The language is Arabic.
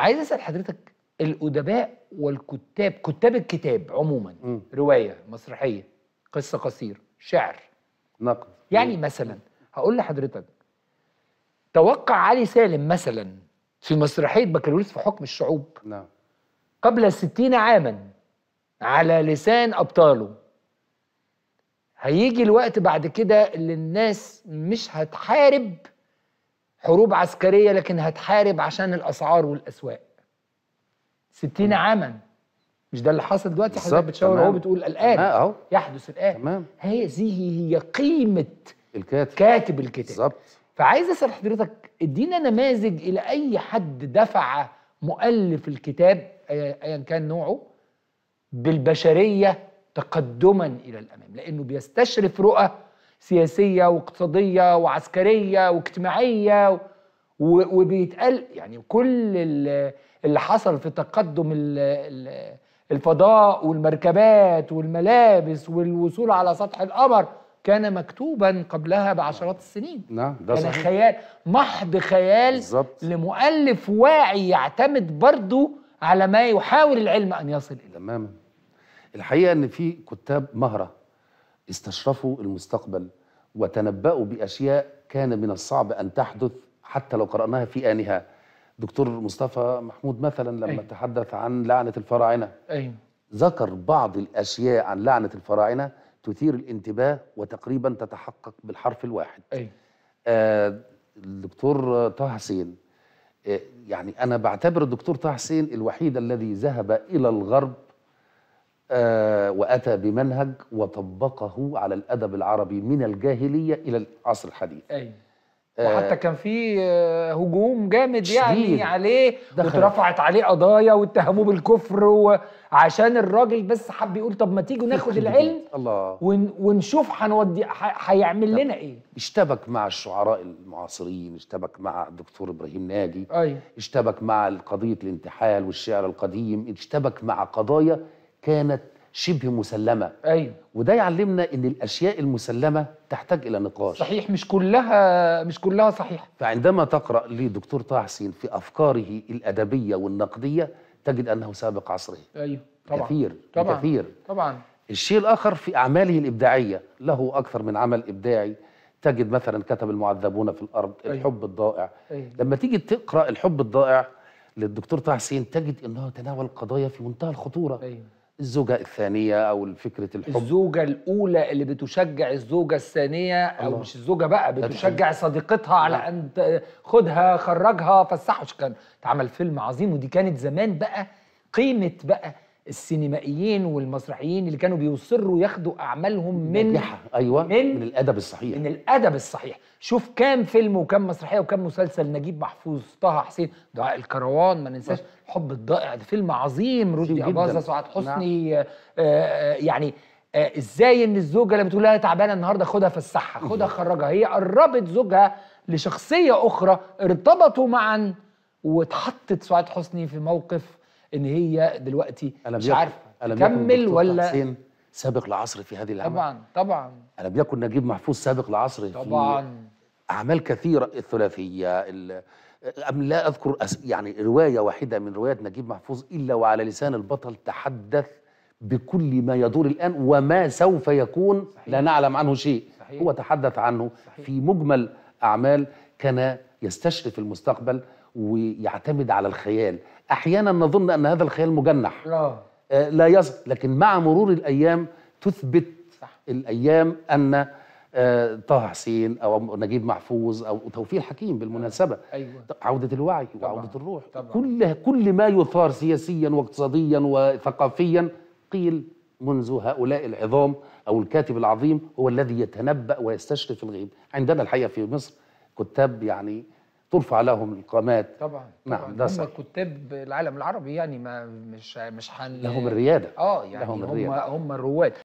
عايز اسال حضرتك الادباء والكتاب كتاب الكتاب عموما م. روايه مسرحيه قصه قصير شعر نقد يعني م. مثلا هقول لحضرتك توقع علي سالم مثلا في مسرحيه بكالوريوس في حكم الشعوب نعم قبل ستين عاما على لسان ابطاله هيجي الوقت بعد كده اللي الناس مش هتحارب حروب عسكريه لكن هتحارب عشان الاسعار والاسواق 60 عاما مش ده اللي حصل دلوقتي حضرتك بتشاور اهو بتقول الان اهو يحدث الان تمام هذه هي قيمه الكاتب كاتب الكتاب بالظبط فعايز اسال حضرتك ادينا نماذج الى اي حد دفع مؤلف الكتاب ايا كان نوعه بالبشريه تقدما الى الامام لانه بيستشرف رؤى سياسيه واقتصاديه وعسكريه واجتماعيه وبيتقال يعني كل اللي حصل في تقدم الفضاء والمركبات والملابس والوصول على سطح القمر كان مكتوبا قبلها بعشرات السنين نعم ده كان صحيح. خيال محض خيال بالزبط. لمؤلف واعي يعتمد برضه على ما يحاول العلم ان يصل اليه تماما الحقيقه ان في كتاب مهره استشرفوا المستقبل وتنبأوا بأشياء كان من الصعب أن تحدث حتى لو قرأناها في آنها دكتور مصطفى محمود مثلا لما أيه. تحدث عن لعنة الفراعنة أيه. ذكر بعض الأشياء عن لعنة الفراعنة تثير الانتباه وتقريبا تتحقق بالحرف الواحد أيه. آه الدكتور طه حسين آه يعني أنا بعتبر الدكتور طه حسين الوحيد الذي ذهب إلى الغرب آه، واتى بمنهج وطبقه على الادب العربي من الجاهليه الى العصر الحديث أي. آه، وحتى كان في آه، هجوم جامد يعني عليه واترفعت عليه قضايا واتهموه بالكفر وعشان الراجل بس حب يقول طب ما تيجوا ناخد العلم الله ونشوف هنودي هيعمل لنا ايه اشتبك مع الشعراء المعاصرين اشتبك مع الدكتور ابراهيم ناجي أي. اشتبك مع قضيه الانتحال والشعر القديم اشتبك مع قضايا كانت شبه مسلمه ايوه وده يعلمنا ان الاشياء المسلمه تحتاج الى نقاش صحيح مش كلها مش كلها صحيحه فعندما تقرا لدكتور طه حسين في افكاره الادبيه والنقديه تجد انه سابق عصره ايوه طبعا كثير طبعا كثير طبعا الشيء الاخر في اعماله الابداعيه له اكثر من عمل ابداعي تجد مثلا كتب المعذبون في الارض أيوه. الحب الضائع أيوه. لما تيجي تقرا الحب الضائع للدكتور طه حسين تجد انه تناول قضايا في منتهى الخطوره أيوه. الزوجة الثانية أو فكرة الحب الزوجة الأولى اللي بتشجع الزوجة الثانية أو الله. مش الزوجة بقى بتشجع صديقتها على أن خدها خرجها فسحها كان اتعمل فيلم عظيم ودي كانت زمان بقى قيمة بقى السينمائيين والمسرحيين اللي كانوا بيصروا ياخدوا اعمالهم من ناجحه ايوه من, من الادب الصحيح من الادب الصحيح شوف كام فيلم وكام مسرحيه وكام مسلسل نجيب محفوظ طه حسين دعاء الكروان ما ننساش حب الضائع ده فيلم عظيم رشدي اباظه سعاد حسني نعم. آه، آه، يعني آه، ازاي ان الزوجه لما تقول لها تعبانه النهارده خدها فسحها خدها خرجها هي قربت زوجها لشخصيه اخرى ارتبطوا معا واتحطت سعاد حسني في موقف ان هي دلوقتي مش عارفه تكمل ولا حسين سابق لعصر في هذه الاعمال طبعا طبعا الم يكن نجيب محفوظ سابق لعصر طبعا في اعمال كثيره الثلاثيه أم لا أذكر يعني رواية واحدة من روايات نجيب محفوظ إلا وعلى لسان البطل تحدث بكل ما يدور الآن وما سوف يكون صحيح. لا نعلم عنه شيء صحيح. هو تحدث عنه صحيح. في مجمل أعمال كان يستشرف المستقبل ويعتمد على الخيال احيانا نظن ان هذا الخيال مجنح لا آه، لا يصل لكن مع مرور الايام تثبت صح. الايام ان آه، طه حسين او نجيب محفوظ او توفيق حكيم بالمناسبه آه، أيوة. عوده الوعي طبعًا. وعوده الروح طبعًا. كل كل ما يثار سياسيا واقتصاديا وثقافيا قيل منذ هؤلاء العظام او الكاتب العظيم هو الذي يتنبأ ويستشرف الغيب عندنا الحقيقه في مصر كتاب يعني ترفع لهم القامات طبعا نعم طبعاً ده هم كتاب العالم العربي يعني ما مش مش حن... لهم الرياده اه يعني لهم الريادة. هم هم الرواد